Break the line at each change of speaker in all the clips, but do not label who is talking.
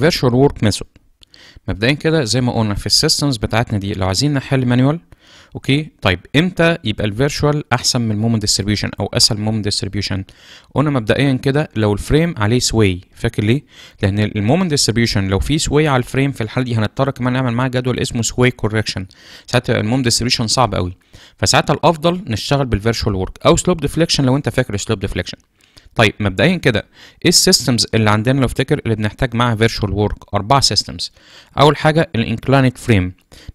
virtual work method مبدئيا كده زي ما قلنا في السيستمز بتاعتنا دي لو عايزين نحل مانيوال اوكي طيب امتى يبقى الفيرشوال احسن من المومنت ديستريبيوشن او اسهل مومنت ديستريبيوشن قلنا مبدئيا كده لو الفريم عليه سوي فاكر ليه لان المومنت ديستريبيوشن لو في سوي على الفريم في الحاله دي هنضطر كمان نعمل معاه جدول اسمه سوي كوركشن ساعتها المومنت ديستريبيوشن صعب قوي فساعتها الافضل نشتغل بالفيرشوال ورك او سلوب ديفليكشن لو انت فاكر سلوب ديفليكشن طيب مبدئيا كده ايه السيستمز اللي عندنا لو افتكر اللي بنحتاج معاها فيرتشوال وورك اربع سيستمز اول حاجه الانكلاينت فريم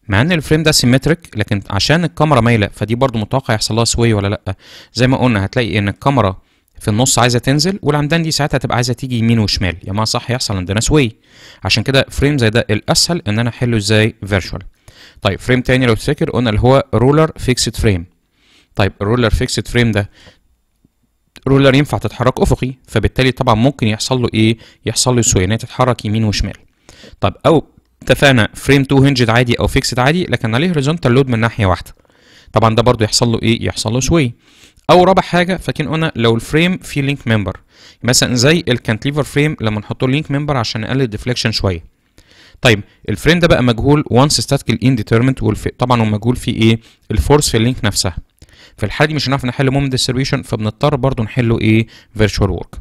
مع ان الفريم ده سيمتريك لكن عشان الكاميرا مايله فدي برضو متوقع يحصل لها سوي ولا لا زي ما قلنا هتلاقي ان الكاميرا في النص عايزه تنزل والعمدان دي ساعتها تبقى عايزه تيجي يمين وشمال يا ما صح يحصل عندنا سوي عشان كده فريم زي ده الاسهل ان انا احله ازاي فيرتشوال طيب فريم تاني لو تفتكر قلنا اللي هو رولر فيكسد فريم طيب الرولر فيكسد فريم ده رولر ينفع تتحرك افقي فبالتالي طبعا ممكن يحصل له ايه يحصل له سوينات تتحرك يمين وشمال طب او اتفقنا فريم 2 هنجد عادي او فيكسد عادي لكن عليه هوريزونتال لود من ناحيه واحده طبعا ده برضو يحصل له ايه يحصل له سوي او رابع حاجه فاكرين قلنا لو الفريم فيه لينك ممبر مثلا زي الكانتليفر فريم لما نحط له لينك ممبر عشان نقلل الديفليكشن شويه طيب الفريم ده بقى مجهول وانس ستاتيك الانديترمنت طبعا هو مجهول فيه ايه الفورس في اللينك نفسها في الحاله دي مش هنعرف نحل مومنت ديستريبيوشن فبنضطر برضو نحله ايه فيرتشوال ورك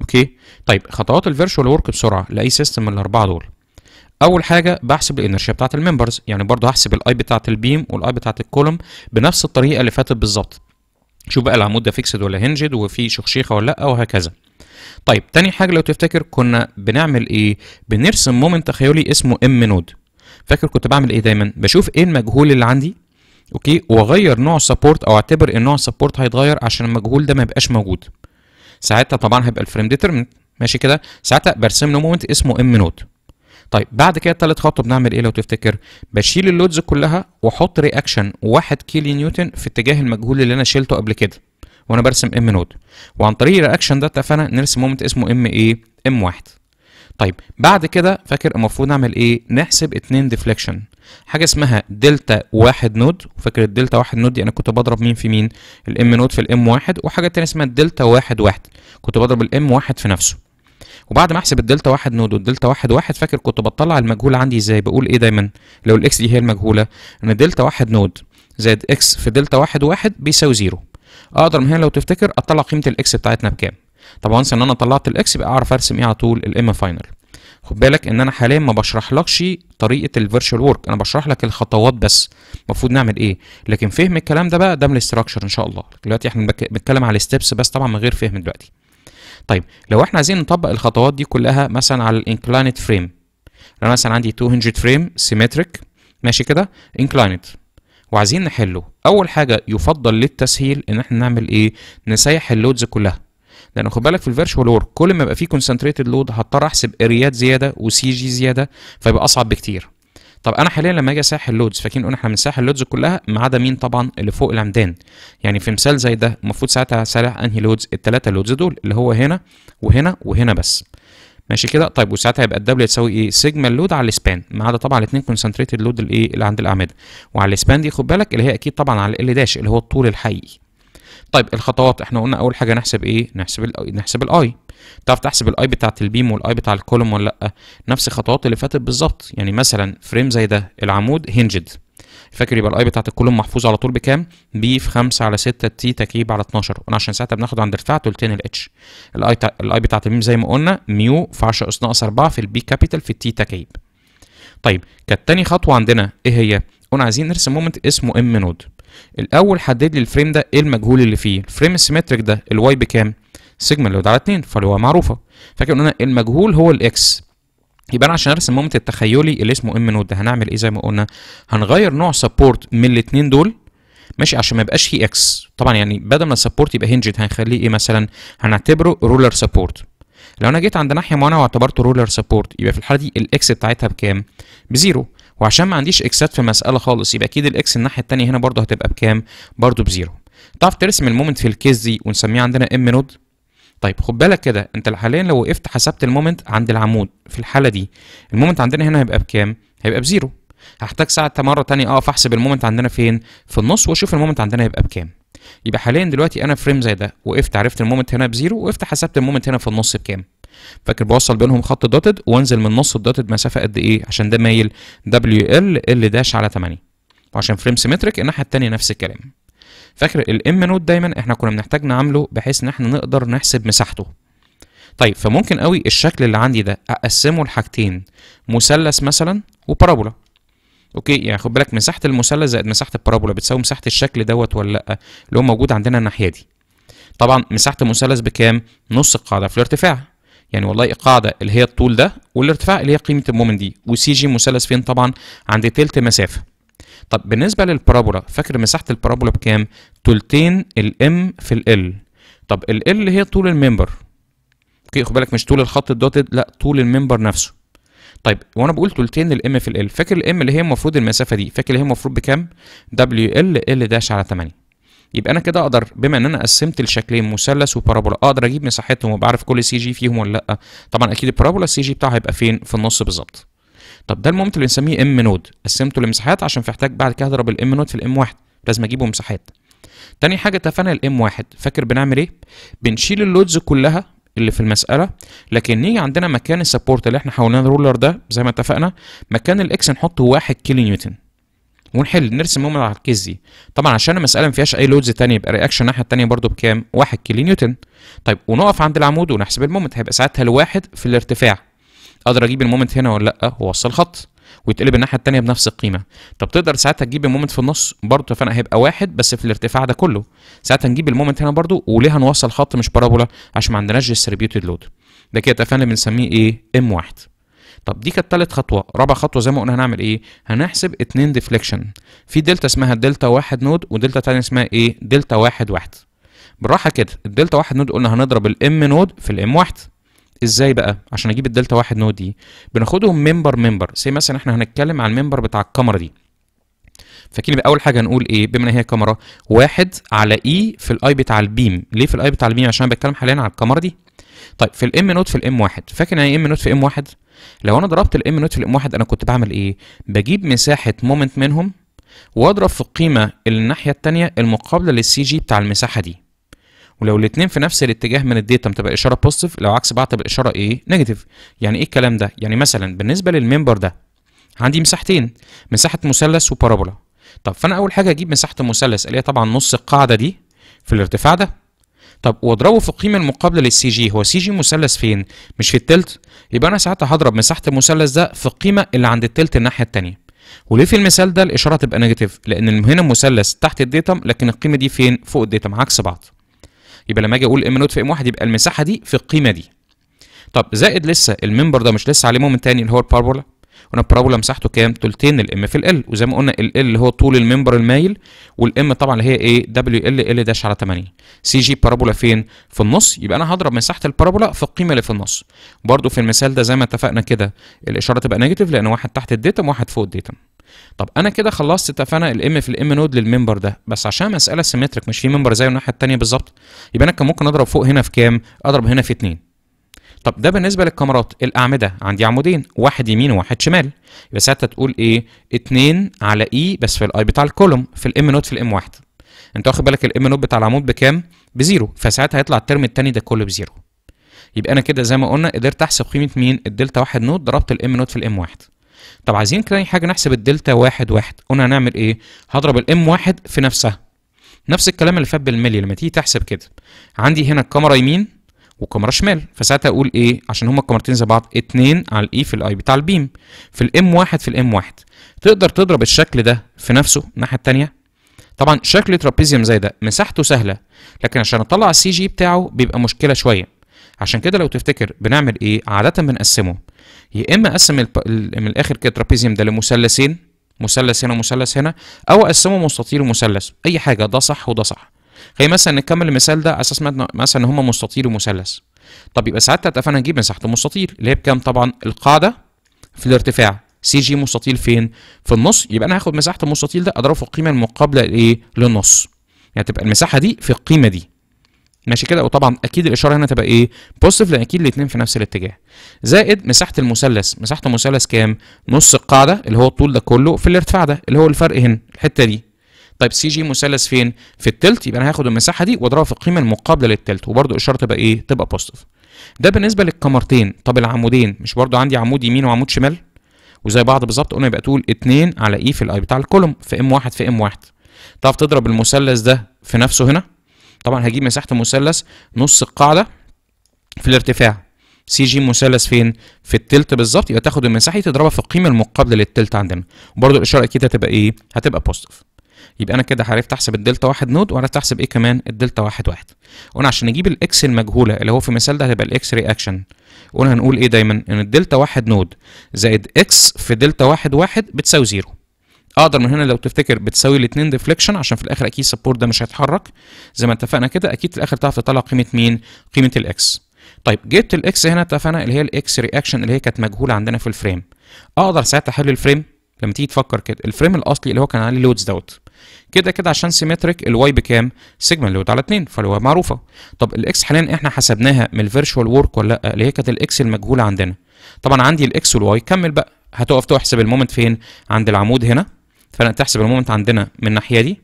اوكي طيب خطوات الفيرتشوال ورك بسرعه لاي سيستم من الاربعه دول اول حاجه بحسب الانرشيا بتاعه الممبرز يعني برضو هحسب الاي بتاعه البيم والاي بتاعه الكولوم بنفس الطريقه اللي فاتت بالظبط شوف بقى العمود ده فيكسد ولا هنجد وفي شخشيخه ولا لا وهكذا طيب تاني حاجه لو تفتكر كنا بنعمل ايه بنرسم مومنت تخيلي اسمه ام نود فاكر كنت بعمل ايه دايما بشوف ايه المجهول اللي عندي اوكي واغير نوع السبورت او اعتبر ان نوع السبورت هيتغير عشان المجهول ده ما يبقاش موجود ساعتها طبعا هيبقى الفريم ديترمنت ماشي كده ساعتها برسم له مومنت اسمه ام نوت طيب بعد كده ثالث خطوه بنعمل ايه لو تفتكر بشيل اللودز كلها واحط رياكشن 1 كيلو نيوتن في اتجاه المجهول اللي انا شيلته قبل كده وانا برسم ام نوت وعن طريق الرياكشن ده اتفقنا نرسم مومنت اسمه ام ايه ام واحد طيب بعد كده فاكر المفروض نعمل ايه نحسب اتنين ديفليكشن حاجه اسمها دلتا واحد نود فاكر الدلتا واحد نود دي انا كنت بضرب مين في مين الام نود في الام واحد وحاجه تانية اسمها الدلتا واحد واحد كنت بضرب الام واحد في نفسه وبعد ما احسب الدلتا واحد نود والدلتا واحد واحد فاكر كنت بطلع المجهول عندي ازاي بقول ايه دايما لو الاكس دي هي المجهوله ان دلتا واحد نود زائد اكس في دلتا واحد واحد بيساوي زيرو اقدر من هنا لو تفتكر اطلع قيمه الاكس بتاعتنا بكام طب وانس ان انا طلعت الاكس بقى اعرف ارسم ايه على طول الام فاينل خد بالك ان انا حاليا ما بشرحلكش طريقه الفيرتشوال ورك انا بشرح لك الخطوات بس المفروض نعمل ايه لكن فهم الكلام ده بقى ده من الاستراكشر ان شاء الله دلوقتي احنا بنتكلم على الستبس بس طبعا من غير فهم دلوقتي طيب لو احنا عايزين نطبق الخطوات دي كلها مثلا على الانكلاينت فريم انا مثلا عندي 200 فريم سيمتريك ماشي كده انكلاينت وعايزين نحله اول حاجه يفضل للتسهيل ان احنا نعمل ايه نسيح اللودز كلها لان خد بالك في الفيرتشوال وورك كل ما يبقى فيه كونسنتريتد لود هضطر احسب اريات زياده وسي جي زياده فيبقى اصعب بكتير طب انا حاليا لما اجي اساحل اللودز فاكرين ان احنا بنساحل اللودز كلها ما عدا مين طبعا اللي فوق العمدان يعني في مثال زي ده المفروض ساعتها هسالح انهي لودز الثلاثه لودز دول اللي هو هنا وهنا وهنا بس ماشي كده طيب وساعتها هيبقى الدبل تساوي ايه سيجما اللود على الاسبان ما عدا طبعا الاثنين كونسنتريتد لود الايه اللي عند الاعمده وعلى الاسبان دي خد بالك اللي هي اكيد طبعا على ال داش اللي هو الطول الحقيقي طيب الخطوات احنا قلنا اول حاجه نحسب ايه نحسب الـ نحسب الاي تعرف تحسب الاي بتاعه البيم والاي بتاع الكولوم ولا لا نفس الخطوات اللي فاتت بالظبط يعني مثلا فريم زي ده العمود هنجد فاكر يبقى الاي بتاعت الكولوم محفوظه على طول بكام؟ بي في 5 على 6 تي تكعيب على 12 قلنا عشان ساعتها بناخد عند ارتفاع تلتين الاتش الاي الاي بتاعت الميم زي ما قلنا ميو في 10 اس ناقص 4 في البي كابيتال في التي تكعيب طيب كانت تاني خطوه عندنا ايه هي؟ قلنا عايزين نرسم مومنت اسمه ام نود الاول حدد لي الفريم ده ايه المجهول اللي فيه الفريم السيمتريك ده الواي بكام سيجما اللي على 2 فالواي معروفه فاكر قلنا المجهول هو الاكس يبقى انا عشان ارسم مومنت التخيلي اللي اسمه ام نود ده هنعمل ايه زي ما قلنا هنغير نوع سبورت من الاثنين دول ماشي عشان ما يبقاش فيه اكس طبعا يعني بدل ما السبورت يبقى هنجد هنخليه ايه مثلا هنعتبره رولر سبورت لو انا جيت عند ناحيه معينه واعتبرته رولر سبورت يبقى في الحاله دي الاكس بتاعتها بكام بزيرو وعشان ما عنديش اكسات في المساله خالص يبقى اكيد الاكس الناحيه الثانيه هنا برضه هتبقى بكام برضه بزيرو تعرف ترسم المومنت في الكيس دي ونسميه عندنا ام نود طيب خد بالك كده انت حاليا لو وقفت حسبت المومنت عند العمود في الحاله دي المومنت عندنا هنا هيبقى بكام هيبقى بزيرو هحتاج ساعتها مره ثانيه اقف احسب المومنت عندنا فين في النص واشوف المومنت عندنا هيبقى بكام يبقى حاليا دلوقتي انا فريم زي ده وقفت عرفت المومنت هنا بزيرو وقفت حسبت المومنت هنا في النص بكام فاكر بوصل بينهم خط دوتد وانزل من نص الدوتد مسافه قد ايه عشان ده مايل دبليو ال ال داش على 8 وعشان فريم سيمتريك الناحيه الثانيه نفس الكلام فاكر الام نوت دايما احنا كنا بنحتاج نعامله بحيث ان احنا نقدر نحسب مساحته طيب فممكن قوي الشكل اللي عندي ده اقسمه لحاجتين مثلث مثلا وبارابولا اوكي يعني خد بالك مساحه المثلث زائد مساحه البارابولا بتساوي مساحه الشكل دوت ولا لا اللي هو موجود عندنا الناحيه دي طبعا مساحه المثلث بكام نص القاعده في الارتفاع يعني والله القاعده اللي هي الطول ده والارتفاع اللي هي قيمه المومنت دي وسي جي مثلث فين طبعا عند تلت مسافه طب بالنسبه للبارابولا فاكر مساحه البارابولا بكام تلتين الام في ال طب ال هي طول الممبر اوكي خد بالك مش طول الخط الدوتد لا طول الممبر نفسه طيب وانا بقول تلتين الام في ال فاكر الام اللي هي المفروض المسافه دي فاكر اللي هي المفروض بكام دبليو ال ال داش على 8 يبقى انا كده اقدر بما ان انا قسمت الشكلين مثلث وبارابولا اقدر اجيب مساحتهم وبعرف كل سي جي فيهم ولا لا طبعا اكيد البارابولا السي جي بتاعها هيبقى فين في النص بالظبط طب ده المومنت اللي بنسميه ام نود قسمته لمساحات عشان في احتاج بعد كده اضرب الام نود في الام واحد لازم اجيبه مساحات تاني حاجه اتفقنا الام واحد فاكر بنعمل ايه بنشيل اللودز كلها اللي في المساله لكن نيجي عندنا مكان السبورت اللي احنا حولناه الرولر ده زي ما اتفقنا مكان الاكس نحطه 1 كيلو نيوتن ونحل نرسم مومنت على الكيس دي طبعا عشان المساله ما فيهاش اي لودز ثانيه يبقى رياكشن الناحيه الثانيه برده بكام 1 كيلو نيوتن طيب ونقف عند العمود ونحسب المومنت هيبقى ساعتها الواحد في الارتفاع اقدر اجيب المومنت هنا ولا لا واوصل خط ويتقلب الناحيه الثانيه بنفس القيمه طب تقدر ساعتها تجيب المومنت في النص برده فانا هيبقى واحد بس في الارتفاع ده كله ساعتها نجيب المومنت هنا برده وليه هنوصل خط مش بارابولا عشان ما عندناش ديستريبيوتد لود ده كده اتفقنا بنسميه ايه ام واحد طب دي كانت تالت خطوه رابع خطوه زي ما قلنا هنعمل ايه هنحسب اتنين ديفليكشن في دلتا اسمها دلتا واحد نود ودلتا تانية اسمها ايه دلتا واحد واحد بالراحه كده الدلتا واحد نود قلنا هنضرب الام نود في الام واحد ازاي بقى عشان اجيب الدلتا واحد نود دي بناخدهم ممبر ممبر سي مثلا احنا هنتكلم على الممبر بتاع الكاميرا دي فاكرين اول حاجه هنقول ايه بما ان هي كاميرا واحد على اي e في الاي بتاع البيم ليه في الاي بتاع البيم عشان بتكلم حاليا على الكاميرا دي طيب في الام نوت في الام واحد فاكر يعني ام إيه نوت في ام واحد لو انا ضربت الام نوت في الام واحد انا كنت بعمل ايه بجيب مساحه مومنت منهم واضرب في القيمه الناحيه الثانيه المقابله للسي جي بتاع المساحه دي ولو الاثنين في نفس الاتجاه من الداتا تبقى الاشاره بوزيتيف لو عكس بعض تبقى الاشاره ايه نيجاتيف يعني ايه الكلام ده يعني مثلا بالنسبه للممبر ده عندي مساحتين مساحه مثلث وبارابولا طب فانا اول حاجه اجيب مساحه المثلث اللي هي طبعا نص القاعده دي في الارتفاع ده طب واضربه في القيمه المقابله للسي جي هو سي جي مثلث فين مش في التلت يبقى انا ساعتها هضرب مساحه المثلث ده في القيمه اللي عند التلت الناحيه الثانيه وليه في المثال ده الاشاره تبقى نيجاتيف لان هنا المثلث تحت الديتم لكن القيمه دي فين فوق الديتم عكس بعض يبقى لما اجي اقول ام نوت في ام واحد يبقى المساحه دي في القيمه دي طب زائد لسه الممبر ده مش لسه عليه مومنت تاني اللي هو الباربولا والبارابولا مساحته كام؟ تلتين الام في ال وزي ما قلنا ال ال هو طول الممبر المايل والام طبعا اللي هي ايه؟ دبليو ال ال داش على 8 سي جي بارابولا فين؟ في النص يبقى انا هضرب مساحه البارابولا في القيمه اللي في النص برضو في المثال ده زي ما اتفقنا كده الاشاره تبقى نيجاتيف لان واحد تحت الديتم وواحد فوق الديتم طب انا كده خلصت اتفقنا الام في الام نود للمنبر ده بس عشان مساله سيمتريك مش في منبر زيه الناحيه الثانيه بالظبط يبقى انا كان ممكن اضرب فوق هنا في كام اضرب هنا في 2 طب ده بالنسبه للكاميرات الاعمده عندي عمودين واحد يمين وواحد شمال يبقى ساعتها تقول ايه 2 على اي e بس في الاي بتاع الكولوم في الام نوت في الام واحد انت واخد بالك الام نوت بتاع العمود بكام بزيرو فساعتها هيطلع الترم الثاني ده كله بزيرو يبقى انا كده زي ما قلنا قدرت احسب قيمه مين الدلتا واحد نوت ضربت الام نوت في الام واحد طب عايزين تاني حاجه نحسب الدلتا واحد واحد قلنا هنعمل ايه هضرب الام واحد في نفسها نفس الكلام اللي فات بالملي لما تيجي تحسب كده عندي هنا الكاميرا يمين وكاميرا شمال فساعتها اقول ايه عشان هما الكاميرتين زي بعض اتنين على الاي في الاي بتاع البيم في الام واحد في الام واحد تقدر تضرب الشكل ده في نفسه الناحيه الثانيه طبعا شكل ترابيزيوم زي ده مساحته سهله لكن عشان اطلع السي جي بتاعه بيبقى مشكله شويه عشان كده لو تفتكر بنعمل ايه عاده بنقسمه يا اما اقسم من الاخر كده الترابيزيوم ده لمثلثين مثلث هنا ومثلث هنا او اقسمه مستطيل ومثلث اي حاجه ده صح وده صح خلينا مثلا نكمل المثال ده اساس مثلا ان هم مستطيل ومثلث طب يبقى ساعتها اتفقنا نجيب مساحه المستطيل اللي هي بكام طبعا القاعده في الارتفاع سي جي مستطيل فين في النص يبقى انا هاخد مساحه المستطيل ده اضربه في القيمه المقابله لايه للنص يعني تبقى المساحه دي في القيمه دي ماشي كده وطبعا اكيد الاشاره هنا تبقى ايه بوزيتيف لان اكيد الاثنين في نفس الاتجاه زائد مساحه المثلث مساحه المثلث كام نص القاعده اللي هو الطول ده كله في الارتفاع ده اللي هو الفرق هنا الحته دي طيب سي جي مثلث فين في التلت يبقى انا هاخد المساحه دي واضربها في القيمه المقابله للتلت وبرده الاشاره تبقى ايه تبقى بوزيتيف ده بالنسبه للقمرتين، طب العمودين مش برده عندي عمود يمين وعمود شمال وزي بعض بالظبط قلنا يبقى تقول 2 على اي e في الاي بتاع الكولوم في ام 1 في ام 1 تعرف تضرب المثلث ده في نفسه هنا طبعا هجيب مساحه المثلث نص القاعده في الارتفاع سي جي مثلث فين؟ في التلت بالظبط يبقى تاخد المساحه تضربها في القيمه المقابله للتلت عندنا وبرده الاشاره اكيد هتبقى ايه؟ هتبقى بوزيتيف يبقى انا كده عرفت احسب الدلتا واحد نود وعرفت احسب ايه كمان الدلتا واحد واحد قلنا عشان نجيب الاكس المجهوله اللي هو في المثال ده هيبقى الاكس رياكشن قلنا هنقول ايه دايما ان الدلتا واحد نود زائد اكس في دلتا واحد واحد بتساوي زيرو اقدر من هنا لو تفتكر بتساوي الاثنين ديفليكشن عشان في الاخر اكيد السبورت ده مش هيتحرك زي ما اتفقنا كده اكيد في الاخر تعرف تطلع قيمه مين قيمه الاكس طيب جبت الاكس هنا اتفقنا اللي هي الاكس رياكشن اللي هي كانت مجهوله عندنا في الفريم اقدر ساعتها احل الفريم لما تيجي تفكر كده الفريم الاصلي اللي هو كان عليه لودز دوت كده كده عشان سيمتريك الواي بكام سيجما لود على 2 فالواي معروفه طب الاكس حاليا احنا حسبناها من الفيرشوال وورك ولا لا اللي هي كانت الاكس المجهوله عندنا طبعا عندي الاكس والواي كمل بقى هتقف تحسب المومنت فين عند العمود هنا فانا تحسب المومنت عندنا من الناحيه دي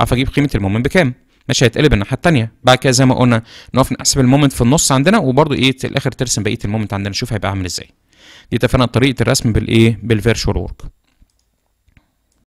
اعرف اجيب قيمه المومنت بكام مش هيتقلب الناحيه الثانيه بعد كده زي ما قلنا نقف نحسب المومنت في النص عندنا وبرده ايه في الاخر ترسم بقيه المومنت عندنا نشوف هيبقى عامل ازاي دي اتفقنا طريقه الرسم بالايه بالفيرشوال وورك